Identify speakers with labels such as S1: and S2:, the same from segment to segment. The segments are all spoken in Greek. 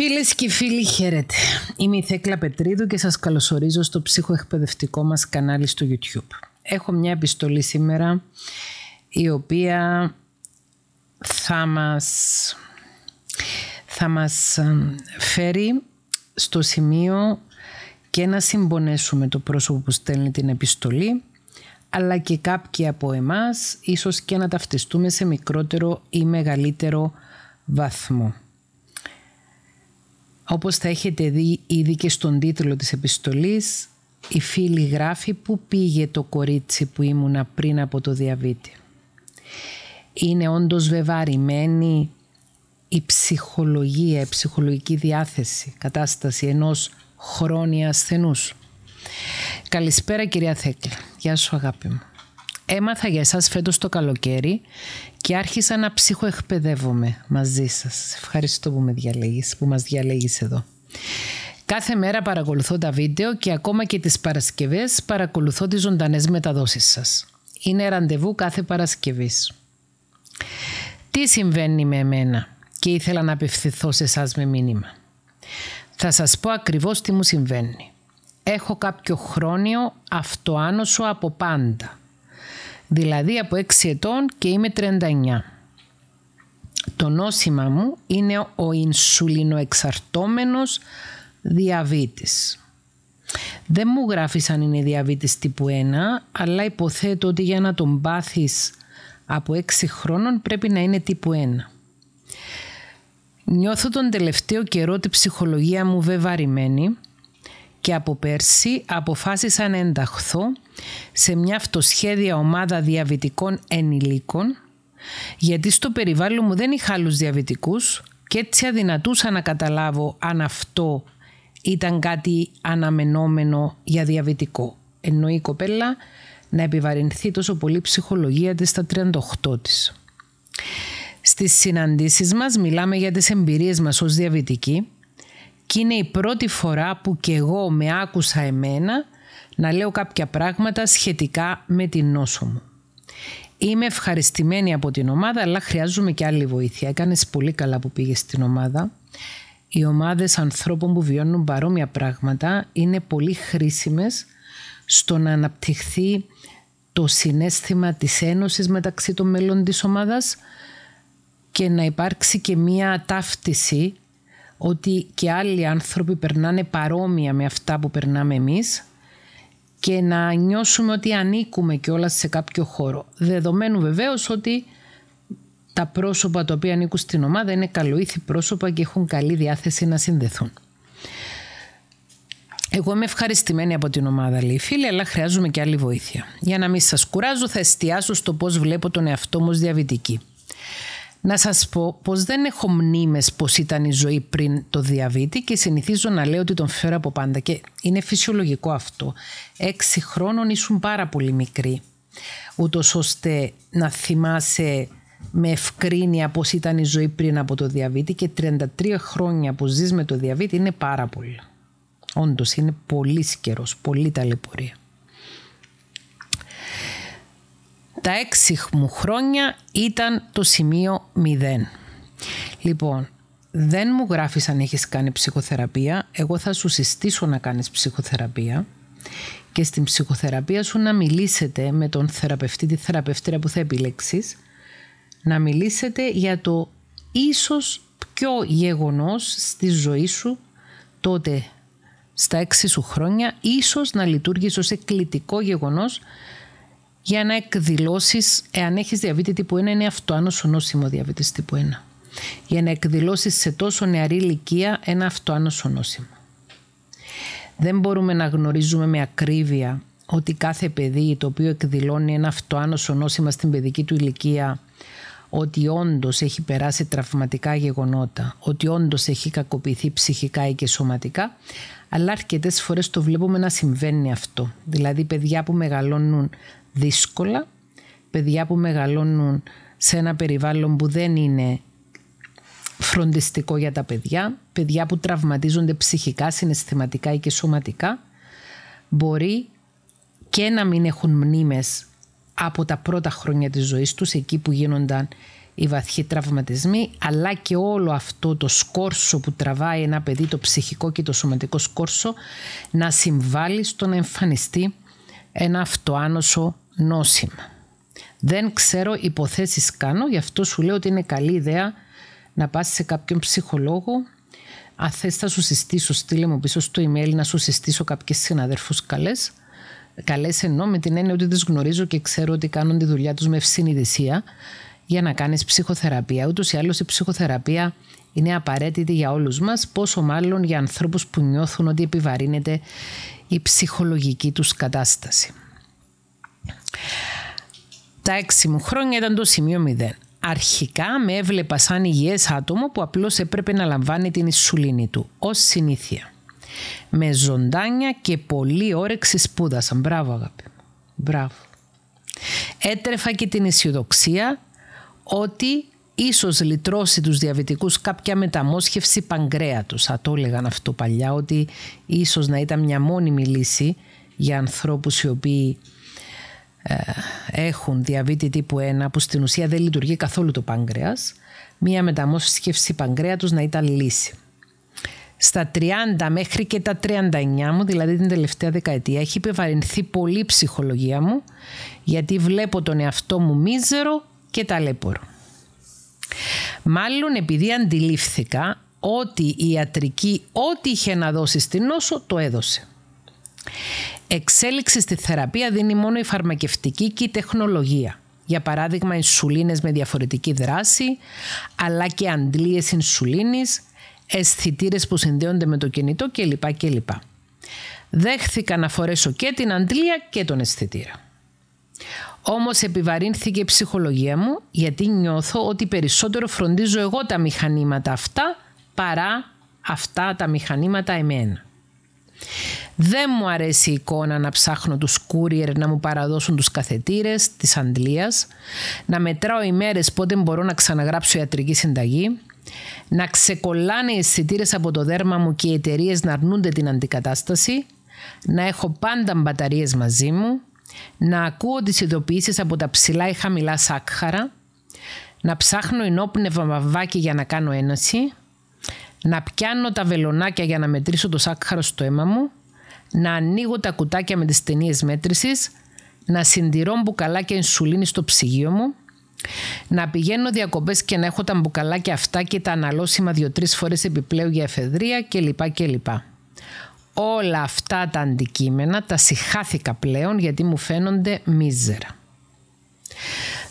S1: Φίλες και φίλοι, χαίρετε. Είμαι η Θέκλα Πετρίδου και σας καλωσορίζω στο ψυχοεκπαιδευτικό μας κανάλι στο YouTube. Έχω μια επιστολή σήμερα η οποία θα μας, θα μας φέρει στο σημείο και να συμπονέσουμε το πρόσωπο που στέλνει την επιστολή αλλά και κάποιοι από εμάς ίσως και να ταυτιστούμε σε μικρότερο ή μεγαλύτερο βαθμό. Όπως θα έχετε δει ήδη και στον τίτλο της επιστολής, η φίλη γράφει «Πού πήγε το κορίτσι που ήμουνα πριν από το διαβήτη». Είναι όντως βεβαρημένη η ψυχολογία, η ψυχολογική διάθεση, κατάσταση ενός χρόνια ασθενούς. Καλησπέρα κυρία Θέκλα. Γεια σου αγάπη μου. Έμαθα για εσάς φέτος το καλοκαίρι και άρχισα να ψυχοεκπαιδεύομαι μαζί σας. Ευχαριστώ που με διαλέγεις, που μας διαλέγεις εδώ. Κάθε μέρα παρακολουθώ τα βίντεο και ακόμα και τις Παρασκευές παρακολουθώ τις ζωντανές μεταδόσεις σας. Είναι ραντεβού κάθε Παρασκευής. Τι συμβαίνει με εμένα και ήθελα να απευθυνθώ σε εσάς με μήνυμα. Θα σας πω ακριβώς τι μου συμβαίνει. Έχω κάποιο χρόνιο αυτοάνωσο από πάντα δηλαδή από 6 ετών και είμαι 39. Το νόσημα μου είναι ο ινσουλινοεξαρτώμενος διαβήτης. Δεν μου γράφεις αν είναι διαβήτης τύπου 1, αλλά υποθέτω ότι για να τον πάθεις από 6 χρόνων πρέπει να είναι τύπου 1. Νιώθω τον τελευταίο καιρό τη ψυχολογία μου βεβαρημένη και από πέρσι αποφάσισα να ενταχθώ σε μια αυτοσχέδια ομάδα διαβητικών ενηλίκων γιατί στο περιβάλλον μου δεν είχα άλλους διαβητικούς και έτσι αδυνατούσα να καταλάβω αν αυτό ήταν κάτι αναμενόμενο για διαβητικό. Ενώ η κοπέλα να επιβαρυνθεί τόσο πολύ ψυχολογία της στα 38 της. Στις συναντήσεις μας μιλάμε για τις εμπειρίες μας ως διαβητικοί και είναι η πρώτη φορά που και εγώ με άκουσα εμένα να λέω κάποια πράγματα σχετικά με την νόσο μου. Είμαι ευχαριστημένη από την ομάδα, αλλά χρειάζομαι και άλλη βοήθεια. Έκανες πολύ καλά που πήγες στην ομάδα. Οι ομάδες ανθρώπων που βιώνουν παρόμοια πράγματα είναι πολύ χρήσιμες στο να αναπτυχθεί το συνέστημα της ένωσης μεταξύ των μέλων της ομάδας και να υπάρξει και μία ταύτιση ότι και άλλοι άνθρωποι περνάνε παρόμοια με αυτά που περνάμε εμείς και να νιώσουμε ότι ανήκουμε και όλα σε κάποιο χώρο. Δεδομένου βεβαίως ότι τα πρόσωπα τα οποία ανήκουν στην ομάδα είναι καλοήθη πρόσωπα και έχουν καλή διάθεση να συνδεθούν. Εγώ είμαι ευχαριστημένη από την ομάδα, λέει φίλη, αλλά χρειάζομαι και άλλη βοήθεια. Για να μην σας κουράζω, θα εστιάσω στο πώς βλέπω τον εαυτό μου ως διαβητική. Να σας πω πως δεν έχω μνήμες πως ήταν η ζωή πριν το διαβήτη και συνηθίζω να λέω ότι τον φέρω από πάντα και είναι φυσιολογικό αυτό. Έξι χρόνων ήσουν πάρα πολύ μικρή, ούτως ώστε να θυμάσαι με ευκρίνεια πως ήταν η ζωή πριν από το διαβήτη και 33 χρόνια που ζεις με το διαβήτη είναι πάρα πολύ. όντως είναι πολύ καιρός, πολύ ταλαιπωρία. τα έξι μου χρόνια ήταν το σημείο μηδέν Λοιπόν, δεν μου γράφεις αν έχεις κάνει ψυχοθεραπεία. Εγώ θα σου συστήσω να κάνεις ψυχοθεραπεία και στην ψυχοθεραπεία σου να μιλήσετε με τον θεραπευτή, τη θεραπευτήρα που θα επιλέξεις, να μιλήσετε για το ίσως πιο γεγονός στη ζωή σου τότε στα έξι σου χρόνια, ίσως να λειτουργήσει ως εκκλητικό γεγονός για να εκδηλώσεις, εάν έχεις διαβήτη τύπου 1, είναι αυτοάνωσο νόσημο διαβήτης τύπου 1. Για να εκδηλώσεις σε τόσο νεαρή ηλικία ένα αυτοάνωσο νόσημο. Δεν μπορούμε να γνωρίζουμε με ακρίβεια ότι κάθε παιδί το οποίο εκδηλώνει ένα αυτοάνωσο νόσημα στην παιδική του ηλικία ότι όντως έχει περάσει τραυματικά γεγονότα, ότι όντως έχει κακοποιηθεί ψυχικά ή και σωματικά, αλλά αρκετές φορές το βλέπουμε να συμβαίνει αυτό. Δηλαδή, παιδιά που μεγαλώνουν δύσκολα, παιδιά που μεγαλώνουν σε ένα περιβάλλον που δεν είναι φροντιστικό για τα παιδιά, παιδιά που τραυματίζονται ψυχικά, συναισθηματικά ή και σωματικά, μπορεί και να μην έχουν μνήμες από τα πρώτα χρόνια της ζωής τους, εκεί που γίνονταν οι βαθιοί τραυματισμοί, αλλά και όλο αυτό το σκόρσο που τραβάει ένα παιδί, το ψυχικό και το σωματικό σκόρσο, να συμβάλλει στο να εμφανιστεί ένα αυτοάνωσο νόσημα. Δεν ξέρω υποθέσεις κάνω, γι' αυτό σου λέω ότι είναι καλή ιδέα να πας σε κάποιον ψυχολόγο. Αν θες θα σου συστήσω, στείλε μου πίσω στο email να σου συστήσω κάποιες συναδέρφους καλές. Καλές ενώ με την έννοια ότι τις γνωρίζω και ξέρω ότι κάνουν τη δουλειά τους με ευσυνειδησία για να κάνεις ψυχοθεραπεία. Ούτως ή άλλως η ψυχοθεραπεία είναι απαραίτητη για όλους μας, πόσο μάλλον για ανθρώπους που νιώθουν ότι επιβαρύνεται η ψυχολογική τους κατάσταση. Τα έξι μου χρόνια ήταν το σημείο μηδέν Αρχικά με έβλεπα σαν υγιές άτομο που απλώς έπρεπε να λαμβάνει την ισουλίνη του, ως συνήθεια. Με ζωντάνια και πολλή όρεξη σπούδασα. Μπράβο αγάπη μου. Μπράβο. Έτρεφα και την αισιοδοξία ότι ίσως λυτρώσει τους διαβητικούς κάποια μεταμόσχευση παγκρέατος. Θα το έλεγαν αυτό παλιά, ότι ίσως να ήταν μια μόνιμη λύση για ανθρώπους οι οποίοι ε, έχουν διαβήτη τύπου 1 που στην ουσία δεν λειτουργεί καθόλου το πάγκρεας, μία μεταμόσχευση παγκρέα τους να ήταν λύση. Στα 30 μέχρι και τα 39 μου, δηλαδή την τελευταία δεκαετία, έχει επιβαρυνθεί πολύ η ψυχολογία μου, γιατί βλέπω τον εαυτό μου μίζερο και ταλέπορο. Μάλλον επειδή αντιλήφθηκα ότι η ιατρική ό,τι είχε να δώσει στην νόσο το έδωσε. Εξέλιξη στη θεραπεία δίνει μόνο η φαρμακευτική και η τεχνολογία. Για παράδειγμα, ινσουλίνες με διαφορετική δράση, αλλά και αντλίες ινσουλίνης, αισθητήρες που συνδέονται με το κινητό κλπ. κλπ. Δέχθηκα να φορέσω και την αντλία και τον αισθητήρα. Όμως επιβαρύνθηκε η ψυχολογία μου γιατί νιώθω ότι περισσότερο φροντίζω εγώ τα μηχανήματα αυτά παρά αυτά τα μηχανήματα εμένα. Δεν μου αρέσει η εικόνα να ψάχνω τους κούριερ να μου παραδώσουν τους καθετήρες της αντλίας, να μετράω ημέρες πότε μπορώ να ξαναγράψω ιατρική συνταγή, να ξεκολλάνε οι αισθητήρες από το δέρμα μου και οι εταιρείες να αρνούνται την αντικατάσταση, να έχω πάντα μπαταρίες μαζί μου, να ακούω τις ειδοποιήσεις από τα ψηλά ή χαμηλά σάκχαρα, να ψάχνω ενόπνευμα βαβάκι για να κάνω ένωση, να πιάνω τα βελονάκια για να μετρήσω το σάκχαρο στο αίμα μου, να ανοίγω τα κουτάκια με τις ταινίες μέτρησης, να συντηρώ μπουκαλάκια ενσουλίνη στο ψυγείο μου, να πηγαίνω διακοπές και να έχω τα μπουκαλάκια αυτά και τα αναλώσιμα δύο-τρεις φορές επιπλέον για εφεδρεία κλπ. Όλα αυτά τα αντικείμενα τα συχάθηκα πλέον γιατί μου φαίνονται μίζερα.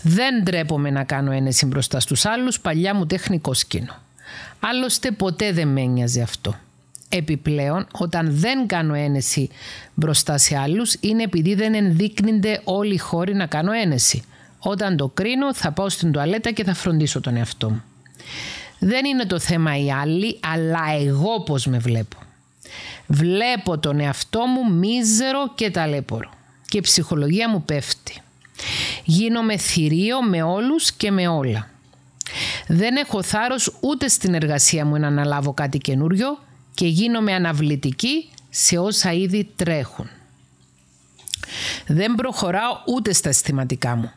S1: Δεν ντρέπομαι να κάνω ένεση μπροστά στους άλλους, παλιά μου τεχνικό σκηνό. Άλλωστε ποτέ δεν με ένοιαζε αυτό. Επιπλέον, όταν δεν κάνω ένεση μπροστά σε άλλους, είναι επειδή δεν ενδείκνυνται όλοι οι χώροι να κάνω ένεση. Όταν το κρίνω, θα πάω στην τουαλέτα και θα φροντίσω τον εαυτό μου. Δεν είναι το θέμα οι άλλοι, αλλά εγώ πώς με βλέπω. Βλέπω τον εαυτό μου μίζερο και ταλέπορο και η ψυχολογία μου πέφτει. Γίνομαι θηρίο με όλους και με όλα. Δεν έχω θάρρος ούτε στην εργασία μου να αναλάβω κάτι καινούριο και γίνομαι αναβλητική σε όσα ήδη τρέχουν. Δεν προχωράω ούτε στα αισθηματικά μου.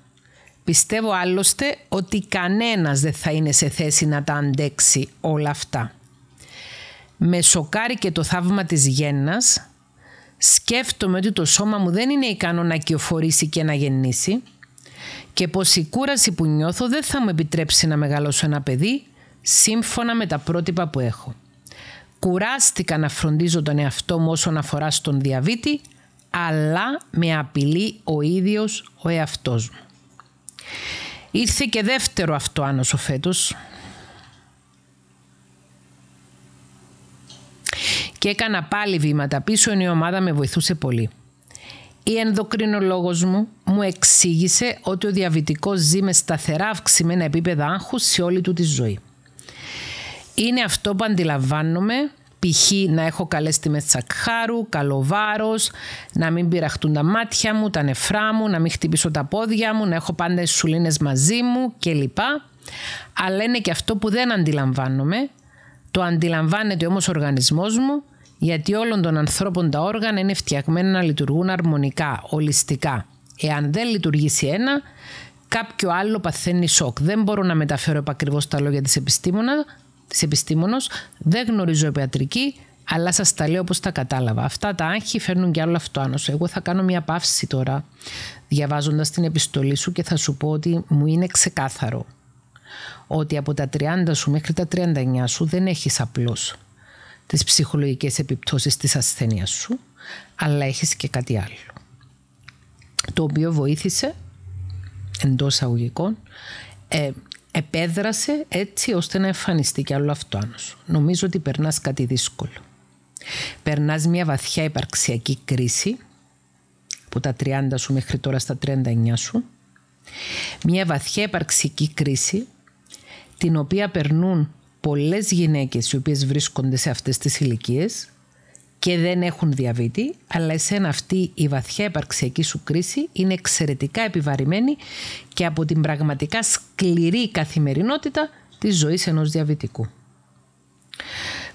S1: Πιστεύω άλλωστε ότι κανένας δεν θα είναι σε θέση να τα αντέξει όλα αυτά. Με σοκάρει και το θαύμα της γέννας. Σκέφτομαι ότι το σώμα μου δεν είναι ικανό να κυοφορήσει και να γεννήσει και πως η κούραση που νιώθω δεν θα μου επιτρέψει να μεγαλώσω ένα παιδί σύμφωνα με τα πρότυπα που έχω. Κουράστηκα να φροντίζω τον εαυτό μου όσον αφορά στον διαβήτη, αλλά με απειλεί ο ίδιος ο εαυτός μου. Ήρθε και δεύτερο αυτό άνοσο φέτος. Και έκανα πάλι βήματα πίσω, η ομάδα με βοηθούσε πολύ. Η ενδοκρινολόγος μου μου εξήγησε ότι ο διαβητικός ζει με σταθερά αυξημένα επίπεδα άγχους σε όλη του τη ζωή. Είναι αυτό που αντιλαμβάνομαι, π.χ. να έχω καλές τιμές τσακχάρου, καλό βάρος, να μην πειραχτούν τα μάτια μου, τα νεφρά μου, να μην χτυπήσω τα πόδια μου, να έχω πάντα σουλίνες μαζί μου κλπ. Αλλά είναι και αυτό που δεν αντιλαμβάνομαι. Το αντιλαμβάνεται όμως ο οργανισμός μου γιατί όλων των ανθρώπων τα όργανα είναι φτιαγμένα να λειτουργούν αρμονικά, ολιστικά. Εάν δεν λειτουργήσει ένα, κάποιο άλλο παθαίνει σοκ. Δεν μπορώ να μεταφέρω επακριβώς τα λόγια της επιστήμονα, της επιστήμονος, δεν γνωρίζω επιατρική, αλλά σας τα λέω όπως τα κατάλαβα. Αυτά τα άγχη φέρνουν κι άλλο αυτό σου. Εγώ θα κάνω μια παύση τώρα, διαβάζοντας την επιστολή σου και θα σου πω ότι μου είναι ξεκάθαρο ότι από τα 30 σου μέχρι τα 39 σου δεν έχεις απλώς τις ψυχολογικές επιπτώσεις της ασθένειας σου, αλλά έχεις και κάτι άλλο. Το οποίο βοήθησε, εντός αγωγικών, ε, επέδρασε έτσι ώστε να εμφανιστεί κι άλλο αυτό Νομίζω ότι περνάς κάτι δύσκολο. Περνάς μια βαθιά υπαρξιακή κρίση, από τα 30 σου μέχρι τώρα στα 39 σου, μια βαθιά υπαρξιακή κρίση, την οποία περνούν πολλές γυναίκες οι οποίες βρίσκονται σε αυτές τις ηλικίες και δεν έχουν διαβήτη, αλλά εσένα αυτή η βαθιά επαρξιακή σου κρίση είναι εξαιρετικά επιβαρημένη και από την πραγματικά σκληρή καθημερινότητα της ζωής ενός διαβητικού.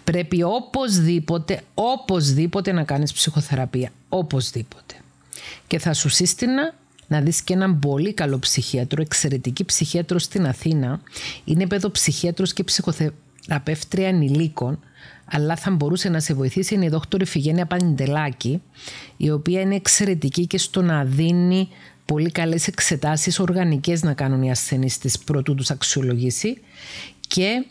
S1: Πρέπει οπωσδήποτε, οπωσδήποτε να κάνεις ψυχοθεραπεία. Οπωσδήποτε. Και θα σου σύστηνα να δεις και έναν πολύ καλό ψυχίατρο, εξαιρετική ψυχίατρο στην Αθήνα. Είναι παιδοψυχίατρος και ψυχοθεραπεύτρια ανηλίκων, αλλά θα μπορούσε να σε βοηθήσει είναι η δόκτωρη Φιγένια Παντελάκη, η οποία είναι εξαιρετική και στο να δίνει πολύ καλές εξετάσεις οργανικές να κάνουν οι ασθενείς της πρωτού τους αξιολογήσει και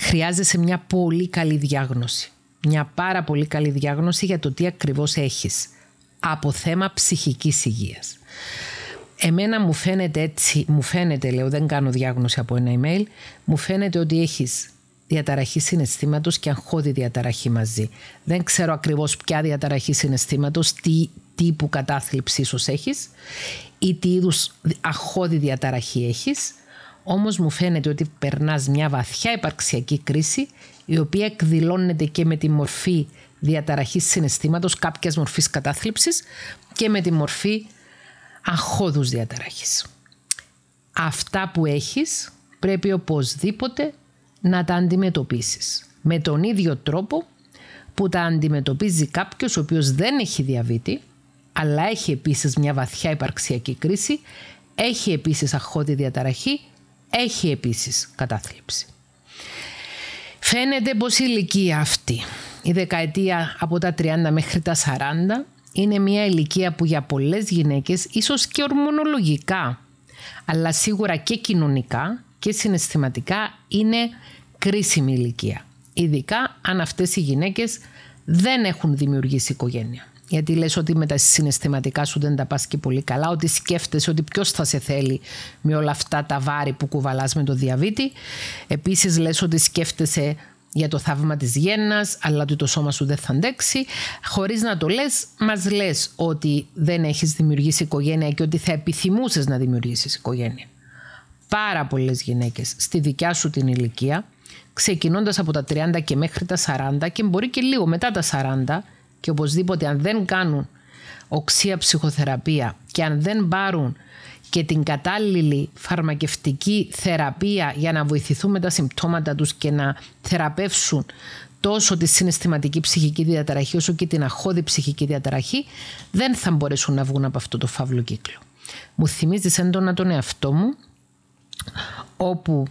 S1: χρειάζεσαι μια πολύ καλή διάγνωση. Μια πάρα πολύ καλή διάγνωση για το τι ακριβώς έχεις από θέμα ψυχικής υγείας. Εμένα μου φαίνεται έτσι, μου φαίνεται λέω, δεν κάνω διάγνωση από ένα email, μου φαίνεται ότι έχεις διαταραχή συναισθήματος και αγχώδη διαταραχή μαζί. Δεν ξέρω ακριβώς ποια διαταραχή συναισθήματος, τι τύπου κατάθλιψη ίσως έχεις ή τι είδους αγχώδη διαταραχή έχεις, όμως μου φαίνεται ότι περνάς μια βαθιά υπαρξιακή κρίση η οποία εκδηλώνεται και με τη μορφή διαταραχής συναισθήματος, κάποιας μορφής κατάθλιψης και με τη μορφή αχώδους διαταραχής. Αυτά που έχεις πρέπει οπωσδήποτε να τα αντιμετωπίσεις με τον ίδιο τρόπο που τα αντιμετωπίζει κάποιος ο οποίος δεν έχει διαβήτη αλλά έχει επίσης μια βαθιά υπαρξιακή κρίση, έχει επίσης αχώδη διαταραχή, έχει επίσης κατάθλιψη. Φαίνεται πως η ηλικία αυτή, η δεκαετία από τα 30 μέχρι τα 40, είναι μια ηλικία που για πολλές γυναίκες, ίσως και ορμονολογικά, αλλά σίγουρα και κοινωνικά και συναισθηματικά είναι κρίσιμη ηλικία. Ειδικά αν αυτές οι γυναίκες δεν έχουν δημιουργήσει οικογένεια. Γιατί λες ότι με τα συναισθηματικά σου δεν τα πας και πολύ καλά, ότι σκέφτεσαι ότι ποιος θα σε θέλει με όλα αυτά τα βάρη που κουβαλάς με το διαβήτη. Επίσης λες ότι σκέφτεσαι για το θαύμα της γέννας, αλλά ότι το σώμα σου δεν θα αντέξει, χωρίς να το λες, μας λες ότι δεν έχεις δημιουργήσει οικογένεια και ότι θα επιθυμούσες να δημιουργήσεις οικογένεια. Πάρα πολλές γυναίκες στη δικιά σου την ηλικία, ξεκινώντας από τα 30 και μέχρι τα 40 και μπορεί και λίγο μετά τα 40 και οπωσδήποτε αν δεν κάνουν οξία ψυχοθεραπεία και αν δεν πάρουν και την κατάλληλη φαρμακευτική θεραπεία για να βοηθηθούν τα συμπτώματα τους και να θεραπεύσουν τόσο τη συναισθηματική ψυχική διαταραχή όσο και την αχώδη ψυχική διαταραχή δεν θα μπορέσουν να βγουν από αυτό το φαύλο κύκλο. Μου θυμίζεις έντονα τον εαυτό μου όπου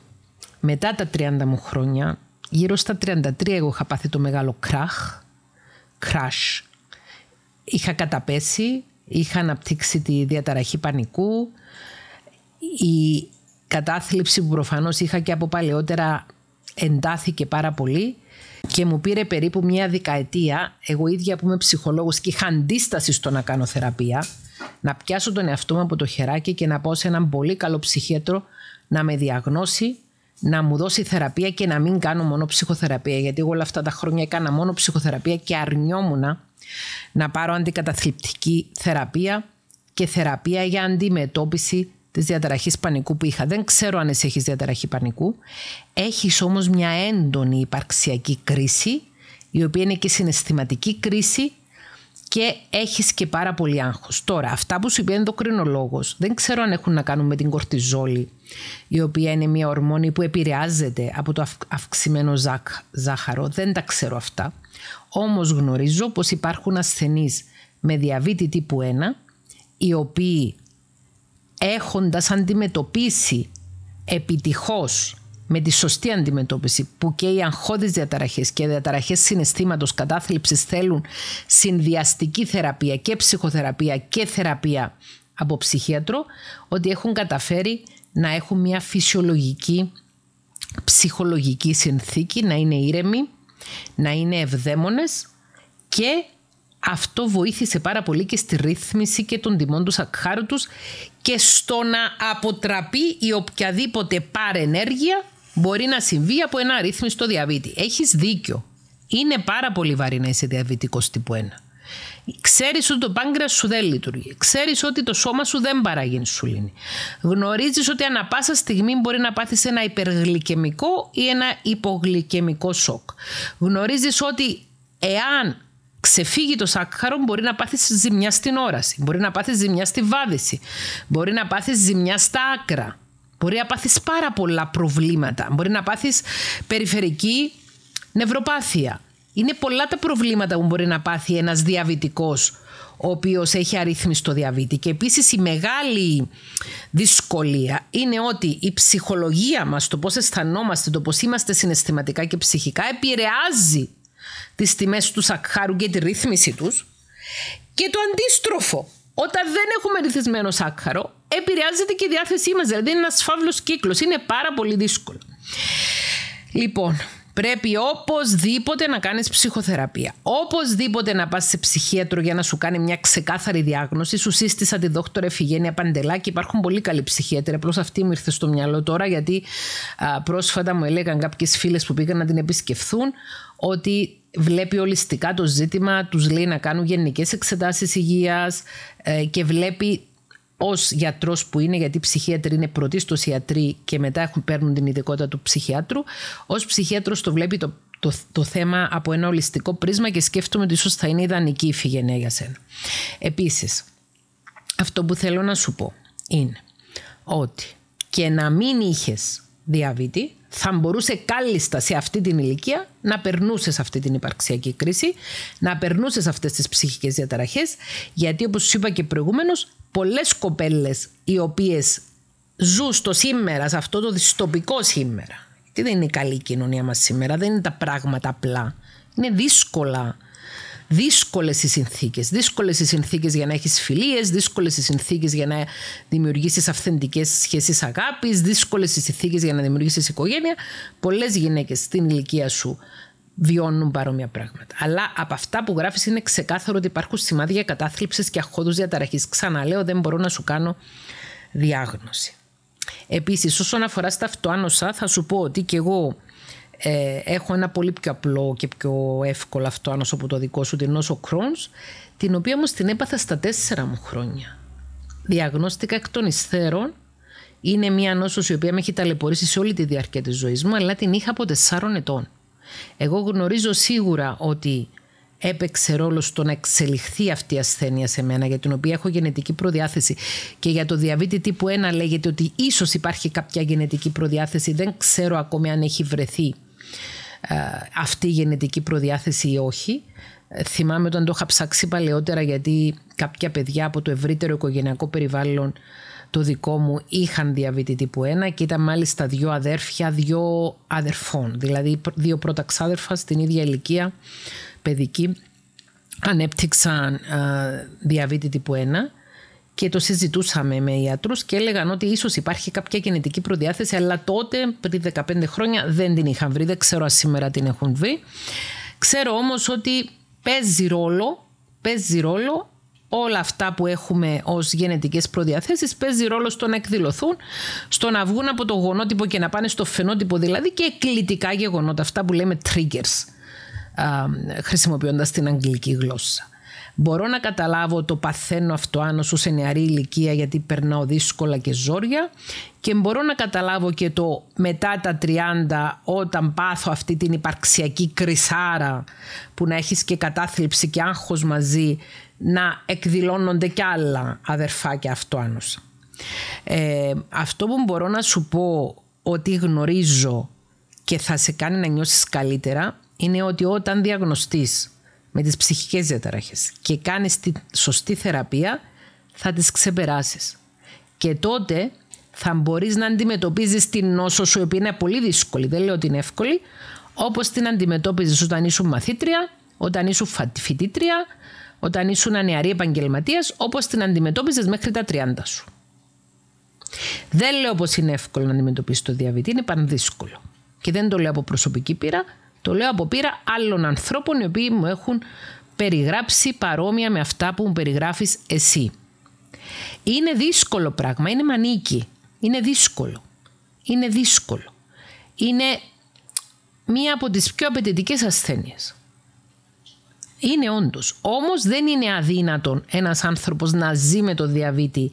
S1: μετά τα 30 μου χρόνια γύρω στα 33 εγώ είχα πάθει το μεγάλο κράχ, crash. Είχα καταπέσει, είχα αναπτύξει τη διαταραχή πανικού, η κατάθλιψη που προφανώς είχα και από παλαιότερα εντάθηκε πάρα πολύ και μου πήρε περίπου μια δεκαετία, εγώ ίδια που είμαι ψυχολόγος και είχα αντίσταση στο να κάνω θεραπεία, να πιάσω τον εαυτό μου από το χεράκι και να πάω σε έναν πολύ καλό ψυχίατρο να με διαγνώσει, να μου δώσει θεραπεία και να μην κάνω μόνο ψυχοθεραπεία. Γιατί εγώ όλα αυτά τα χρόνια έκανα μόνο ψυχοθεραπεία και αρνιόμουν να πάρω αντικαταθλιπτική θεραπεία και θεραπεία για αντιμετώπιση Της διαταραχής πανικού που είχα. Δεν ξέρω αν εσύ έχεις διαταραχή πανικού. Έχεις όμως μια έντονη υπαρξιακή κρίση, η οποία είναι και συναισθηματική κρίση και έχεις και πάρα πολύ άγχος. Τώρα, αυτά που σου είπε ενδοκρινολόγος, δεν ξέρω αν έχουν να κάνουν με την κορτιζόλη, η οποία είναι μια ορμόνη που επηρεάζεται από το αυξημένο ζάχαρο. Δεν τα ξέρω αυτά. Όμως γνωρίζω πως υπάρχουν ασθενείς με διαβήτη τύπου 1, οι οποίοι έχοντας αντιμετωπίσει επιτυχώς με τη σωστή αντιμετώπιση που και οι αγχώδεις διαταραχές και οι διαταραχές συναισθήματος κατάθλιψης θέλουν συνδυαστική θεραπεία και ψυχοθεραπεία και θεραπεία από ψυχίατρο ότι έχουν καταφέρει να έχουν μια φυσιολογική ψυχολογική συνθήκη, να είναι ήρεμοι, να είναι ευδαίμονες και αυτό βοήθησε πάρα πολύ και στη ρύθμιση και των τιμών του σακχάρου τους. και στο να αποτραπεί η οποιαδήποτε παρενέργεια μπορεί να συμβεί από ένα αρρύθμιστο διαβήτη. Έχεις δίκιο. Είναι πάρα πολύ βαρύ να είσαι διαβητικός τύπου 1. Ξέρεις ότι το πάγκρα σου δεν λειτουργεί. Ξέρεις ότι το σώμα σου δεν παράγει ενσουλίνη. Γνωρίζεις ότι ανα πάσα στιγμή μπορεί να πάθεις ένα υπεργλικεμικό ή ένα υπογλυκεμικό σοκ. Γνωρίζεις ότι εάν ξεφύγει το σάκχαρο, μπορεί να πάθει ζημιά στην όραση, μπορεί να πάθει ζημιά στη βάδιση, μπορεί να πάθει ζημιά στα άκρα. Μπορεί να πάθεις πάρα πολλά προβλήματα. Μπορεί να πάθεις περιφερική νευροπάθεια. Είναι πολλά τα προβλήματα που μπορεί να πάθει ένας διαβητικός ο οποίος έχει στο διαβήτη. Και επίσης η μεγάλη δυσκολία είναι ότι η ψυχολογία μας, το πώς αισθανόμαστε, το πώς είμαστε συναισθηματικά και ψυχικά, επηρεάζει τις τιμές του σακχάρου και τη ρύθμιση τους. Και το αντίστροφο, όταν δεν έχουμε ρυθμισμένο σάκχαρο, επηρεάζεται και η διάθεσή μας, δηλαδή είναι ένας φαύλος κύκλος, είναι πάρα πολύ δύσκολο. Λοιπόν, Πρέπει οπωσδήποτε να κάνεις ψυχοθεραπεία. Οπωσδήποτε να πά σε ψυχίατρο για να σου κάνει μια ξεκάθαρη διάγνωση. Σου σύστησα τη δόκτωρα Εφηγένεια Παντελάκη. Υπάρχουν πολύ καλοί ψυχίατροι. Απλώς αυτή μου ήρθε στο μυαλό τώρα γιατί πρόσφατα μου έλεγαν κάποιες φίλες που πήγαν να την επισκεφθούν ότι βλέπει ολιστικά το ζήτημα, τους λέει να κάνουν γενικές εξετάσεις υγείας ε, και βλέπει ως γιατρός που είναι, γιατί οι ψυχίατροι είναι πρωτίστω ιατροί και μετά έχουν, παίρνουν την ειδικότητα του ψυχιάτρου, ως ψυχίατρος το βλέπει το, το, το, θέμα από ένα ολιστικό πρίσμα και σκέφτομαι ότι ίσως θα είναι ιδανική η φυγενέα για σένα. Επίσης, αυτό που θέλω να σου πω είναι ότι και να μην είχες διαβήτη, θα μπορούσε κάλλιστα σε αυτή την ηλικία να περνούσες αυτή την υπαρξιακή κρίση, να περνούσες αυτές τις ψυχικές διαταραχές, γιατί όπως σου είπα και προηγούμενο πολλές κοπέλες οι οποίες ζουν στο σήμερα, σε αυτό το δυστοπικό σήμερα. Τι δεν είναι η καλή κοινωνία μας σήμερα, δεν είναι τα πράγματα απλά. Είναι δύσκολα. ...δύσκολες οι συνθήκες. Δύσκολες οι συνθήκες για να έχεις φιλίες, δύσκολες οι συνθήκες για να δημιουργήσεις αυθεντικές σχέσεις αγάπης, δύσκολες οι συνθήκες για να δημιουργήσεις οικογένεια. Πολλές γυναίκες στην ηλικία σου βιώνουν παρόμοια πράγματα. Αλλά από αυτά που γράφεις είναι ξεκάθαρο ότι υπάρχουν σημάδια κατάθλιψης και αχώδου διαταραχής. Ξαναλέω, δεν μπορώ να σου κάνω διάγνωση. Επίσης, όσον αφορά στα αυτοάνωσα, θα σου πω ότι και εγώ ε, έχω ένα πολύ πιο απλό και πιο εύκολο αυτοάνωσο από το δικό σου, την νόσο Κρόν, την οποία όμως την έπαθα στα τέσσερα μου χρόνια. Διαγνώστηκα εκ των υστέρων. Είναι μια νόσος η οποία με έχει ταλαιπωρήσει σε όλη τη διάρκεια της ζωής μου, αλλά την είχα από τεσσάρων ετών. Εγώ γνωρίζω σίγουρα ότι έπαιξε ρόλο στο να εξελιχθεί αυτή η ασθένεια σε μένα, για την οποία έχω γενετική προδιάθεση. Και για το διαβήτη τύπου 1 λέγεται ότι ίσως υπάρχει κάποια γενετική προδιάθεση. Δεν ξέρω ακόμη αν έχει βρεθεί ε, αυτή η γενετική προδιάθεση ή όχι. Ε, θυμάμαι όταν το είχα ψάξει παλαιότερα, γιατί κάποια παιδιά από το ευρύτερο οικογενειακό περιβάλλον το δικό μου είχαν διαβήτη τύπου 1 και ήταν μάλιστα δύο αδέρφια, δύο αδερφών. Δηλαδή δύο πρώτα ξάδερφα στην ίδια ηλικία παιδική ανέπτυξαν α, διαβήτη τύπου 1 και το συζητούσαμε με ιατρούς και έλεγαν ότι ίσως υπάρχει κάποια κινητική προδιάθεση αλλά τότε πριν 15 χρόνια δεν την είχαν βρει, δεν ξέρω αν σήμερα την έχουν βρει. Ξέρω όμως ότι παίζει ρόλο, παίζει ρόλο όλα αυτά που έχουμε ως γενετικές προδιαθέσεις παίζει ρόλο στο να εκδηλωθούν, στο να βγουν από το γονότυπο και να πάνε στο φαινότυπο δηλαδή και εκκλητικά γεγονότα, αυτά που λέμε triggers, χρησιμοποιώντας την αγγλική γλώσσα. Μπορώ να καταλάβω το παθαίνω αυτό σε νεαρή ηλικία γιατί περνάω δύσκολα και ζόρια και μπορώ να καταλάβω και το μετά τα 30 όταν πάθω αυτή την υπαρξιακή κρυσάρα που να έχεις και κατάθλιψη και άγχος μαζί να εκδηλώνονται κι άλλα αδερφάκια αυτοάνωσα. Ε, αυτό που μπορώ να σου πω ότι γνωρίζω και θα σε κάνει να νιώσεις καλύτερα είναι ότι όταν διαγνωστείς με τις ψυχικές διαταραχές και κάνεις τη σωστή θεραπεία θα τις ξεπεράσεις. Και τότε θα μπορείς να αντιμετωπίζεις την νόσο σου, η οποία είναι πολύ δύσκολη, δεν λέω ότι είναι εύκολη, όπως την αντιμετώπιζες όταν ήσουν μαθήτρια, όταν ήσουν φοιτήτρια, όταν ήσουν νεαρή επαγγελματία, όπως την αντιμετώπιζες μέχρι τα 30 σου. Δεν λέω πως είναι εύκολο να αντιμετωπίσεις το διαβητή, είναι πανδύσκολο. Και δεν το λέω από προσωπική πείρα, το λέω από πείρα άλλων ανθρώπων οι οποίοι μου έχουν περιγράψει παρόμοια με αυτά που μου περιγράφεις εσύ. Είναι δύσκολο πράγμα, είναι μανίκι, είναι δύσκολο. Είναι δύσκολο. Είναι μία από τις πιο απαιτητικές ασθένειες. Είναι όντως. Όμως δεν είναι αδύνατον ένας άνθρωπος να ζει με το διαβήτη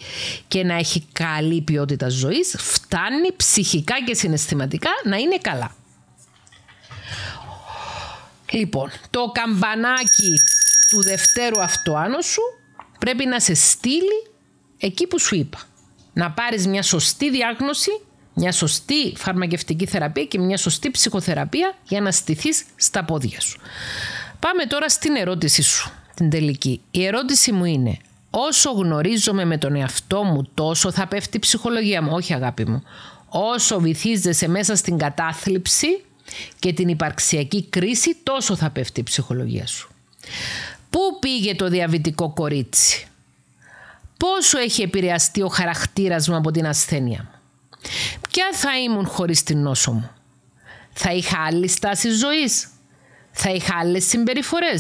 S1: και να έχει καλή ποιότητα ζωής. Φτάνει ψυχικά και συναισθηματικά να είναι καλά. Λοιπόν, το καμπανάκι του δευτέρου αυτοάνω σου πρέπει να σε στείλει εκεί που σου είπα. Να πάρεις μια σωστή διάγνωση, μια σωστή φαρμακευτική θεραπεία και μια σωστή ψυχοθεραπεία για να στηθείς στα πόδια σου. Πάμε τώρα στην ερώτησή σου, την τελική. Η ερώτηση μου είναι, όσο γνωρίζομαι με τον εαυτό μου, τόσο θα πέφτει η ψυχολογία μου. Όχι αγάπη μου. Όσο βυθίζεσαι μέσα στην κατάθλιψη και την υπαρξιακή κρίση, τόσο θα πέφτει η ψυχολογία σου. Πού πήγε το διαβητικό κορίτσι. Πόσο έχει επηρεαστεί ο χαρακτήρας μου από την ασθένεια μου. Ποια θα ήμουν χωρίς την νόσο μου. Θα είχα άλλη στάση ζωής θα είχα άλλες συμπεριφορές.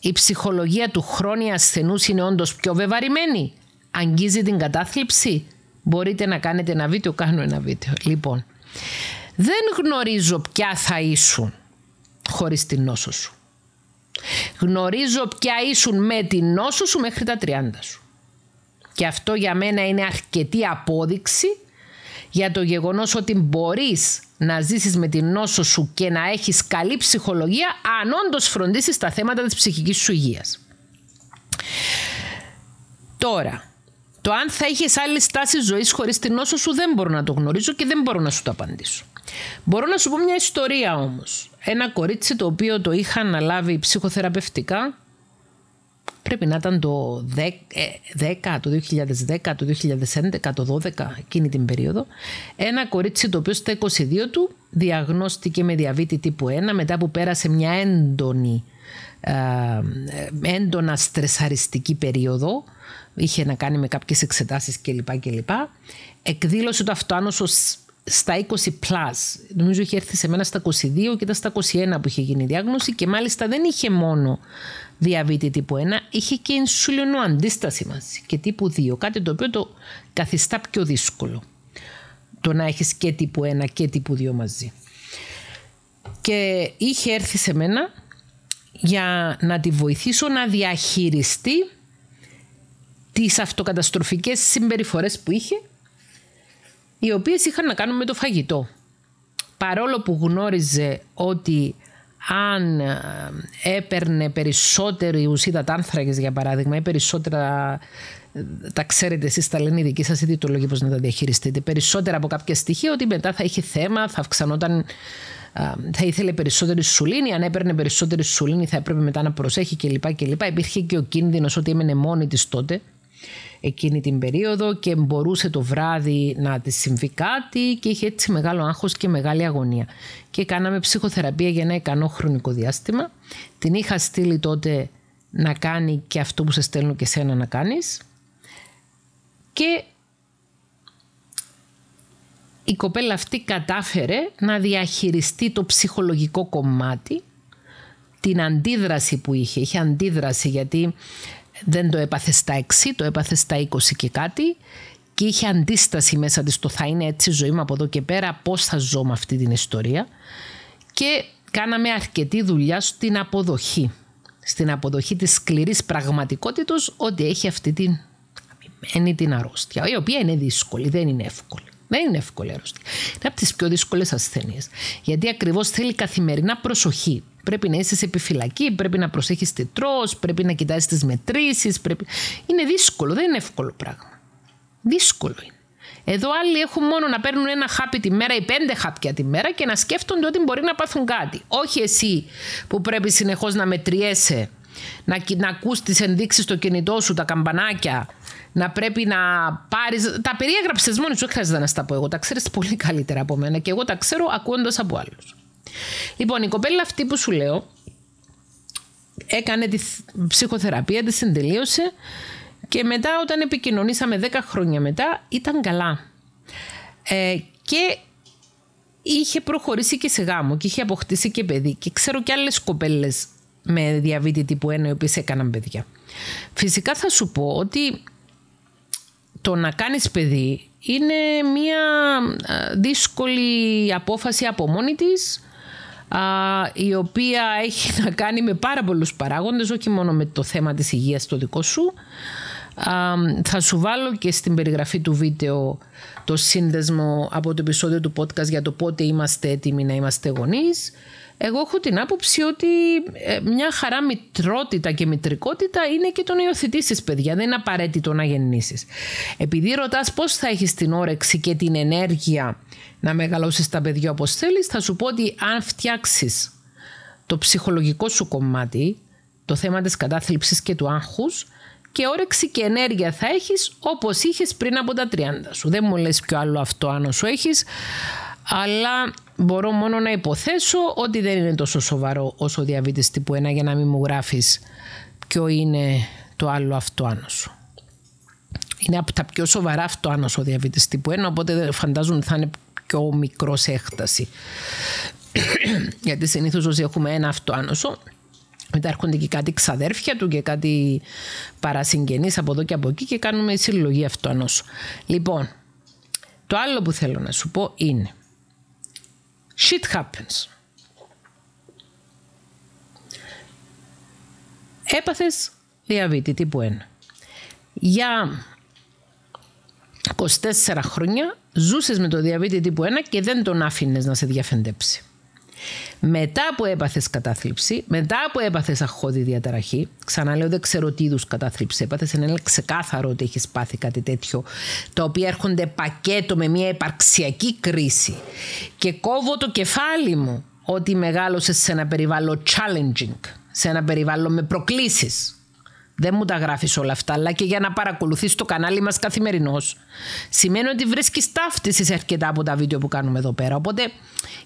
S1: Η ψυχολογία του χρόνια ασθενούς είναι όντως πιο βεβαρημένη. Αγγίζει την κατάθλιψη. Μπορείτε να κάνετε ένα βίντεο, κάνω ένα βίντεο. Λοιπόν, δεν γνωρίζω ποια θα ήσουν χωρίς την νόσο σου. Γνωρίζω ποια ήσουν με την νόσο σου μέχρι τα 30 σου. Και αυτό για μένα είναι αρκετή απόδειξη για το γεγονός ότι μπορείς να ζήσεις με την νόσο σου και να έχεις καλή ψυχολογία αν όντως φροντίσεις τα θέματα της ψυχικής σου υγείας. Τώρα, το αν θα είχε άλλη στάση ζωής χωρίς την νόσο σου δεν μπορώ να το γνωρίζω και δεν μπορώ να σου το απαντήσω. Μπορώ να σου πω μια ιστορία όμως. Ένα κορίτσι το οποίο το είχα αναλάβει ψυχοθεραπευτικά Πρέπει να ήταν το ε, το 2010, το 2011, το 2012, εκείνη την περίοδο. Ένα κορίτσι το οποίο στα 22 του διαγνώστηκε με διαβήτη τύπου 1 μετά που πέρασε μια έντονη, ε, έντονα στρεσαριστική περίοδο είχε να κάνει με κάποιες εξετάσεις κλπ. κλπ. Εκδήλωσε το αυτοάνωσο στα 20 plus. Νομίζω είχε έρθει σε μένα στα 22 και ήταν στα 21 που είχε γίνει η διάγνωση και μάλιστα δεν είχε μόνο διαβήτη τύπου 1 είχε και ενσουλινό αντίσταση μαζί και τύπου 2, κάτι το οποίο το καθιστά πιο δύσκολο το να έχεις και τύπου 1 και τύπου 2 μαζί. Και είχε έρθει σε μένα για να τη βοηθήσω να διαχειριστεί τις αυτοκαταστροφικές συμπεριφορές που είχε, οι οποίες είχαν να κάνουν με το φαγητό. Παρόλο που γνώριζε ότι αν ε, έπαιρνε περισσότερη ουσίδα τάνθρακες για παράδειγμα ή περισσότερα ε, τα ξέρετε εσείς τα λένε οι δικοί σας η πώς να τα διαχειριστείτε περισσότερα από κάποια στοιχεία ότι μετά θα είχε θέμα θα αυξανόταν ε, θα ήθελε περισσότερη σουλήνη, αν έπαιρνε περισσότερη σουλήνη θα έπρεπε μετά να προσέχει κλπ. Υπήρχε και ο κίνδυνος ότι έμενε μόνη της τότε εκείνη την περίοδο και μπορούσε το βράδυ να της συμβεί κάτι και είχε έτσι μεγάλο άγχος και μεγάλη αγωνία. Και κάναμε ψυχοθεραπεία για ένα ικανό χρονικό διάστημα. Την είχα στείλει τότε να κάνει και αυτό που σε στέλνω και σένα να κάνεις. Και η κοπέλα αυτή κατάφερε να διαχειριστεί το ψυχολογικό κομμάτι, την αντίδραση που είχε. Είχε αντίδραση γιατί δεν το έπαθε στα 6, το έπαθε στα 20 και κάτι και είχε αντίσταση μέσα της το θα είναι έτσι ζωή μου από εδώ και πέρα, πώς θα ζω με αυτή την ιστορία και κάναμε αρκετή δουλειά στην αποδοχή, στην αποδοχή της σκληρής πραγματικότητας ότι έχει αυτή την αμυμένη την αρρώστια, η οποία είναι δύσκολη, δεν είναι εύκολη. Δεν είναι εύκολη αρρώστια. Είναι από τις πιο δύσκολες ασθένειες. Γιατί ακριβώς θέλει καθημερινά προσοχή. Πρέπει να είσαι σε επιφυλακή, πρέπει να προσέχεις τι πρέπει να κοιτάζει τις μετρήσεις. Πρέπει... Είναι δύσκολο, δεν είναι εύκολο πράγμα. Δύσκολο είναι. Εδώ άλλοι έχουν μόνο να παίρνουν ένα χάπι τη μέρα ή πέντε χάπια τη μέρα και να σκέφτονται ότι μπορεί να πάθουν κάτι. Όχι εσύ που πρέπει συνεχώς να μετριέσαι, να, να ακούς τις ενδείξεις στο κινητό σου, τα καμπανάκια, να πρέπει να πάρεις. Τα περιέγραψες μόνοι σου, δεν χρειάζεται να στα πω εγώ, τα ξέρεις πολύ καλύτερα από μένα και εγώ τα ξέρω ακούγοντας από άλλους. Λοιπόν, η κοπέλα αυτή που σου λέω έκανε τη ψυχοθεραπεία, τη συντελείωσε και μετά όταν επικοινωνήσαμε 10 χρόνια μετά ήταν καλά. Ε, και είχε προχωρήσει και σε γάμο και είχε αποκτήσει και παιδί και ξέρω και άλλες κοπέλες με διαβήτη τύπου 1 οι οποίες έκαναν παιδιά. Φυσικά θα σου πω ότι το να κάνεις παιδί είναι μια ε, δύσκολη απόφαση από μόνη της α, η οποία έχει να κάνει με πάρα πολλούς παράγοντες, όχι μόνο με το θέμα της υγείας το δικό σου. θα σου βάλω και στην περιγραφή του βίντεο το σύνδεσμο από το επεισόδιο του podcast για το πότε είμαστε έτοιμοι να είμαστε γονείς. Εγώ έχω την άποψη ότι ε, μια χαρά μητρότητα και μητρικότητα είναι και το να υιοθετήσεις παιδιά. Δεν είναι απαραίτητο να γεννήσεις. Επειδή ρωτάς πώς θα έχεις την όρεξη και την ενέργεια να μεγαλώσεις τα παιδιά όπως θέλεις, θα σου πω ότι αν φτιάξεις το ψυχολογικό σου κομμάτι, το θέμα της κατάθλιψης και του άγχους και όρεξη και ενέργεια θα έχεις όπως είχες πριν από τα 30 σου. Δεν μου λες ποιο άλλο αυτό αν σου έχεις αλλά μπορώ μόνο να υποθέσω ότι δεν είναι τόσο σοβαρό όσο ο διαβήτης τύπου 1 για να μην μου γράφεις ποιο είναι το άλλο αυτό άνοσο. Είναι από τα πιο σοβαρά αυτό άνω διαβήτης τύπου 1 οπότε φαντάζομαι θα είναι πιο μικρός σε έκταση. Γιατί συνήθως όσοι έχουμε ένα αυτό άνοσο μετά έρχονται και κάτι ξαδέρφια του και κάτι παρασυγγενείς από εδώ και από εκεί και κάνουμε συλλογή αυτοανώσου. Λοιπόν, το άλλο που θέλω να σου πω είναι shit happens. Έπαθες διαβήτη τύπου 1. Για 24 χρόνια ζούσες με το διαβίτη τύπου 1 και δεν τον άφηνες να σε διαφεντέψει. Μετά που έπαθες κατάθλιψη, μετά που έπαθες αχώδη διαταραχή, ξαναλέω δεν ξέρω τι είδους κατάθλιψη έπαθες, ενώ είναι ξεκάθαρο ότι έχεις πάθει κάτι τέτοιο, τα οποία έρχονται πακέτο με μια υπαρξιακή κρίση. Και κόβω το κεφάλι μου ότι μεγάλωσες σε ένα περιβάλλον challenging, σε ένα περιβάλλον με προκλήσεις δεν μου τα γράφεις όλα αυτά, αλλά και για να παρακολουθείς το κανάλι μας καθημερινώς, σημαίνει ότι βρίσκεις ταύτιση σε αρκετά από τα βίντεο που κάνουμε εδώ πέρα. Οπότε,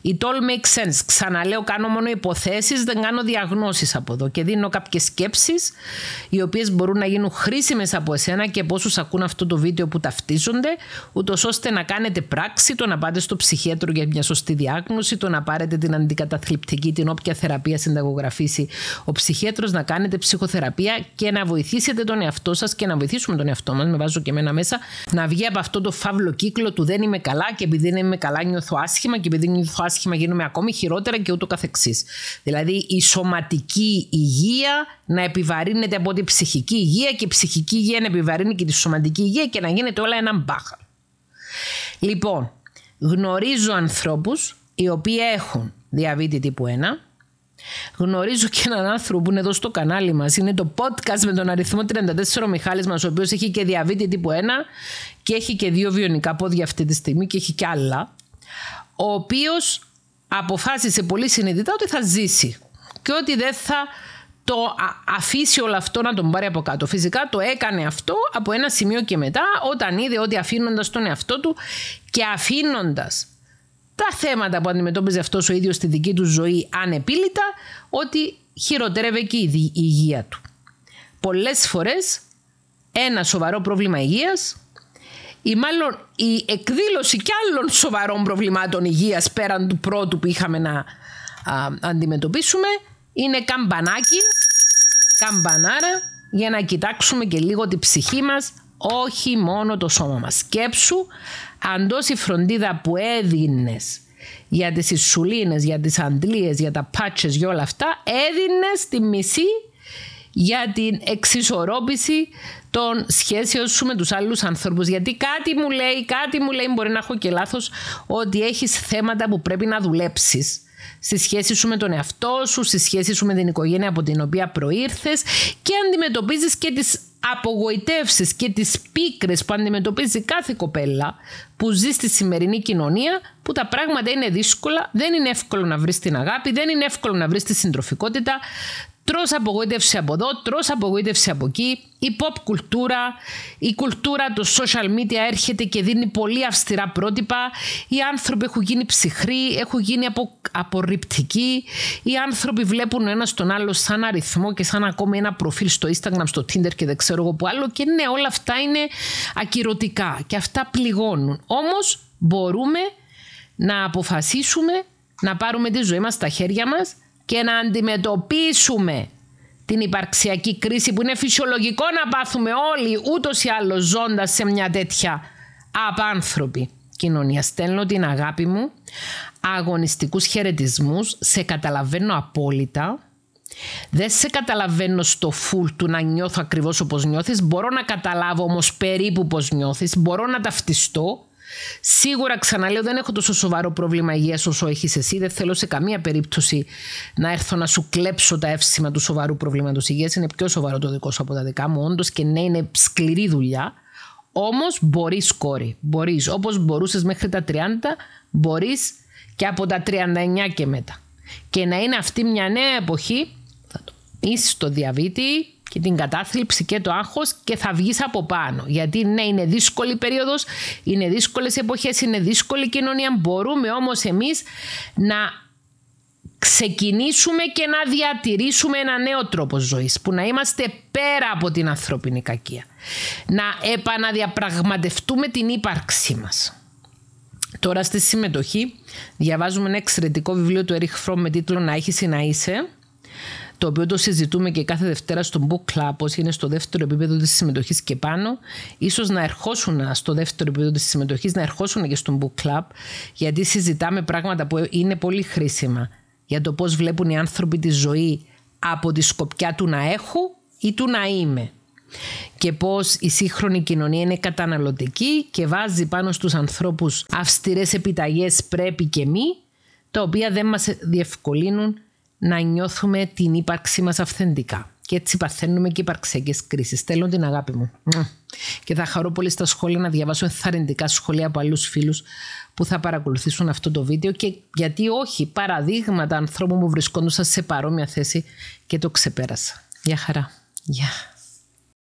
S1: it all makes sense. Ξαναλέω, κάνω μόνο υποθέσεις, δεν κάνω διαγνώσεις από εδώ και δίνω κάποιες σκέψεις, οι οποίες μπορούν να γίνουν χρήσιμες από εσένα και πόσου ακούν αυτό το βίντεο που ταυτίζονται, ούτως ώστε να κάνετε πράξη, το να πάτε στο ψυχίατρο για μια σωστή διάγνωση, το να πάρετε την αντικαταθλιπτική, την όποια θεραπεία συνταγογραφήσει ο ψυχίατρος, να κάνετε ψυχοθεραπεία και να να βοηθήσετε τον εαυτό σας και να βοηθήσουμε τον εαυτό μας, με βάζω και εμένα μέσα, να βγει από αυτό το φαύλο κύκλο του δεν είμαι καλά και επειδή δεν είμαι καλά νιώθω άσχημα και επειδή νιώθω άσχημα γίνομαι ακόμη χειρότερα και ούτω καθεξής. Δηλαδή η σωματική υγεία να επιβαρύνεται από την ψυχική υγεία και η ψυχική υγεία να επιβαρύνει και τη σωματική υγεία και να γίνεται όλα ένα μπάχα. Λοιπόν, γνωρίζω ανθρώπους οι οποίοι έχουν διαβήτη τύπου 1, Γνωρίζω και έναν άνθρωπο που είναι εδώ στο κανάλι μας. Είναι το podcast με τον αριθμό 34 ο Μιχάλης μας, ο οποίος έχει και διαβίτη τύπου 1 και έχει και δύο βιονικά πόδια αυτή τη στιγμή και έχει κι άλλα. Ο οποίος αποφάσισε πολύ συνειδητά ότι θα ζήσει και ότι δεν θα το αφήσει όλο αυτό να τον πάρει από κάτω. Φυσικά το έκανε αυτό από ένα σημείο και μετά όταν είδε ότι αφήνοντας τον εαυτό του και αφήνοντας τα θέματα που αντιμετώπιζε αυτός ο ίδιος στη δική του ζωή ανεπίλητα, ότι χειροτέρευε και η υγεία του. Πολλές φορές ένα σοβαρό πρόβλημα υγείας ή μάλλον η εκδήλωση κι άλλων σοβαρών προβλημάτων υγείας πέραν του πρώτου που είχαμε να αντιμετωπίσουμε είναι καμπανάκι, καμπανάρα για να κοιτάξουμε και λίγο τη ψυχή μας όχι μόνο το σώμα μας. Σκέψου αν η φροντίδα που έδινες για τις ισουλίνες, για τις αντλίες, για τα πάτσες για όλα αυτά, έδινες τη μισή για την εξισορρόπηση των σχέσεων σου με τους άλλους ανθρώπους. Γιατί κάτι μου λέει, κάτι μου λέει, μπορεί να έχω και λάθος, ότι έχεις θέματα που πρέπει να δουλέψεις στη σχέση σου με τον εαυτό σου, στη σχέση σου με την οικογένεια από την οποία προήρθες και αντιμετωπίζεις και τις απογοητεύσεις και τις πίκρες που αντιμετωπίζει κάθε κοπέλα που ζει στη σημερινή κοινωνία που τα πράγματα είναι δύσκολα, δεν είναι εύκολο να βρεις την αγάπη, δεν είναι εύκολο να βρεις τη συντροφικότητα, Τρως απογοήτευση από εδώ, τρως απογοήτευση από εκεί. Η pop κουλτούρα, η κουλτούρα του social media έρχεται και δίνει πολύ αυστηρά πρότυπα. Οι άνθρωποι έχουν γίνει ψυχροί, έχουν γίνει απο, απορριπτικοί. Οι άνθρωποι βλέπουν ο ένας τον άλλο σαν αριθμό και σαν ακόμη ένα προφίλ στο Instagram, στο Tinder και δεν ξέρω εγώ που άλλο. Και ναι, όλα αυτά είναι ακυρωτικά και αυτά πληγώνουν. Όμως μπορούμε να αποφασίσουμε να πάρουμε τη ζωή μας στα χέρια μας και να αντιμετωπίσουμε την υπαρξιακή κρίση που είναι φυσιολογικό να πάθουμε όλοι ούτως ή άλλως ζώντας σε μια τέτοια απάνθρωπη κοινωνία. Στέλνω την αγάπη μου, αγωνιστικούς χαιρετισμούς, σε καταλαβαίνω απόλυτα. Δεν σε καταλαβαίνω στο φουλ του να νιώθω ακριβώς όπως νιώθεις. Μπορώ να καταλάβω όμως περίπου πώς νιώθεις. Μπορώ να ταυτιστώ. Σίγουρα ξαναλέω δεν έχω τόσο σοβαρό πρόβλημα υγείας όσο έχεις εσύ. Δεν θέλω σε καμία περίπτωση να έρθω να σου κλέψω τα εύσημα του σοβαρού προβλήματος υγείας. Είναι πιο σοβαρό το δικό σου από τα δικά μου όντως και ναι είναι σκληρή δουλειά. Όμως μπορείς, κόρη. Μπορείς. Όπως μπορούσες μέχρι τα 30, μπορείς και από τα 39 και μετά. Και να είναι αυτή μια νέα εποχή, είσαι στο διαβήτη, και την κατάθλιψη και το άγχος και θα βγεις από πάνω. Γιατί ναι, είναι δύσκολη περίοδος, είναι δύσκολες εποχές, είναι δύσκολη κοινωνία. Μπορούμε όμως εμείς να ξεκινήσουμε και να διατηρήσουμε ένα νέο τρόπο ζωής που να είμαστε πέρα από την ανθρώπινη κακία. Να επαναδιαπραγματευτούμε την ύπαρξή μας. Τώρα στη συμμετοχή διαβάζουμε ένα εξαιρετικό βιβλίο του Erich Fromm με τίτλο «Να έχεις ή να είσαι» το οποίο το συζητούμε και κάθε Δευτέρα στο Book Club, όσοι είναι στο δεύτερο επίπεδο της συμμετοχής και πάνω, ίσως να ερχόσουν στο δεύτερο επίπεδο της συμμετοχής, να ερχόσουν και στο Book Club, γιατί συζητάμε πράγματα που είναι πολύ χρήσιμα για το πώς βλέπουν οι άνθρωποι τη ζωή από τη σκοπιά του να έχω ή του να είμαι και πώς η σύγχρονη κοινωνία είναι καταναλωτική και βάζει πάνω στους ανθρώπους αυστηρές επιταγές πρέπει και μη, τα οποία δεν μας διευκολύνουν να νιώθουμε την ύπαρξή μας αυθεντικά. Και έτσι παθαίνουμε και υπαρξιακέ κρίσεις. Θέλω την αγάπη μου. Και θα χαρώ πολύ στα σχόλια να διαβάσω ενθαρρυντικά σχόλια από άλλους φίλους που θα παρακολουθήσουν αυτό το βίντεο και γιατί όχι παραδείγματα ανθρώπων που βρισκόντουσαν σε παρόμοια θέση και το ξεπέρασα. Γεια χαρά. Γεια.